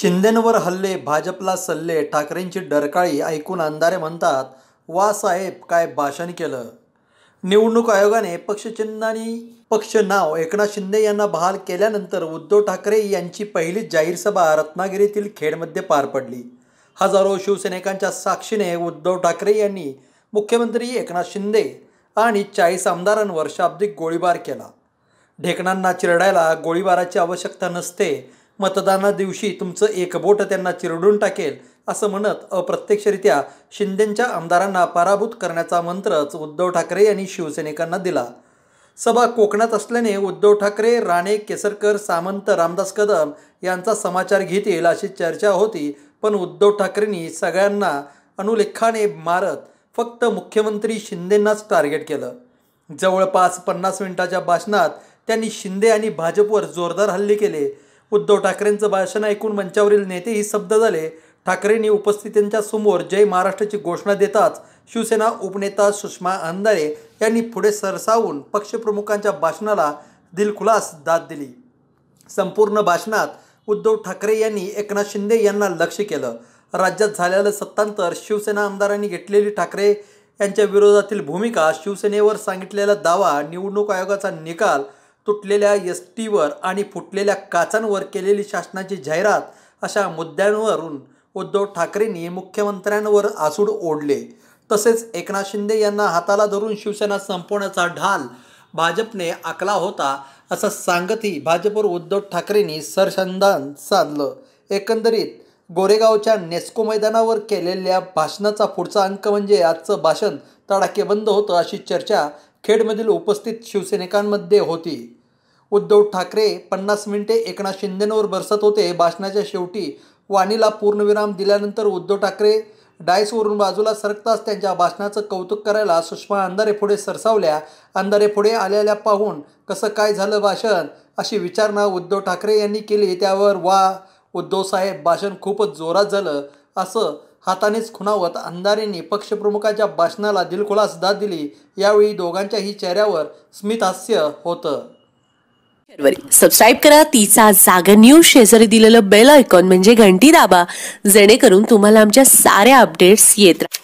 शिंदेंवर हल्ले भाजपला सल्ले ठाकरेंची डरकाळी ऐकून अंधारे म्हणतात वा साहेब काय भाषण केलं निवडणूक आयोगाने पक्षचिन्हानी पक्ष नाव एकनाथ शिंदे यांना बहाल केल्यानंतर उद्धव ठाकरे यांची पहिली जाहीर सभा रत्नागिरीतील खेडमध्ये पार पडली हजारो शिवसैनिकांच्या साक्षीने उद्धव ठाकरे यांनी मुख्यमंत्री एकनाथ शिंदे आणि चाळीस आमदारांवर शाब्दिक गोळीबार केला ढेकणांना चिरडायला गोळीबाराची आवश्यकता नसते मतदाना दिवशी तुमचं एक बोट त्यांना चिरडून टाकेल असं म्हणत अप्रत्यक्षरित्या शिंदेंच्या आमदारांना पराभूत करण्याचा मंत्रच उद्धव ठाकरे यांनी शिवसैनिकांना दिला सभा कोकणात असल्याने उद्धव ठाकरे राणे केसरकर सामंत रामदास कदम यांचा समाचार घेतील अशी चर्चा होती पण उद्धव ठाकरेंनी सगळ्यांना अनुलेखाने मारत फक्त मुख्यमंत्री शिंदेंनाच टार्गेट केलं जवळपास पन्नास मिनिटाच्या भाषणात त्यांनी शिंदे आणि भाजपवर जोरदार हल्ले केले उद्धव ठाकरेंचं भाषण ऐकून मंचावरील नेतेही शब्द झाले ठाकरेंनी उपस्थितींच्या समोर जय महाराष्ट्राची घोषणा देताच शिवसेना उपनेता सुषमा अंधारे यांनी पुढे सरसावून पक्षप्रमुखांच्या भाषणाला दिलखुलास दाद दिली संपूर्ण भाषणात उद्धव ठाकरे यांनी एकनाथ शिंदे यांना लक्ष केलं राज्यात झालेलं सत्तांतर शिवसेना आमदारांनी घेतलेली ठाकरे यांच्या विरोधातील भूमिका शिवसेनेवर सांगितलेला दावा निवडणूक आयोगाचा निकाल तुटलेल्या एस टीवर आणि फुटलेल्या काचांवर केलेली शासनाची जाहिरात अशा मुद्द्यांवरून उद्धव ठाकरेंनी मुख्यमंत्र्यांवर आसूड ओढले तसेच एकनाथ शिंदे यांना हाताला धरून शिवसेना संपवण्याचा ढाल भाजपने आकला होता असं सांगतही भाजपवर उद्धव ठाकरेंनी सरसंधान साधलं एकंदरीत गोरेगावच्या नेस्को मैदानावर केलेल्या भाषणाचा पुढचा अंक म्हणजे आजचं भाषण तडाखेबंद होतं अशी चर्चा खेडमधील उपस्थित शिवसैनिकांमध्ये होती उद्धव ठाकरे पन्नास मिनिटे एकनाथ शिंदेंवर बरसत होते भाषणाच्या शेवटी वाणीला पूर्णविराम दिल्यानंतर उद्धव ठाकरे डायसवरून बाजूला सरकताच त्यांच्या भाषणाचं कौतुक करायला सुषमा अंधारे पुढे सरसावल्या अंधारे पुढे आलेल्या पाहून कसं काय झालं भाषण अशी विचारणा उद्धव ठाकरे यांनी केली त्यावर वा उद्धव साहेब भाषण खूपच जोरात झालं असं हातानेच खुनावत अंधारीने पक्षप्रमुखाच्या भाषणाला सुद्धा दिली यावेळी दोघांच्याही चेहऱ्यावर स्मितहास्य होतं सबस्क्राईब करा तिचा जागर न्यूज शेजारी दिलेलं बेल आयकॉन म्हणजे घंटी दाबा जेणेकरून तुम्हाला आमच्या साऱ्या अपडेट्स येत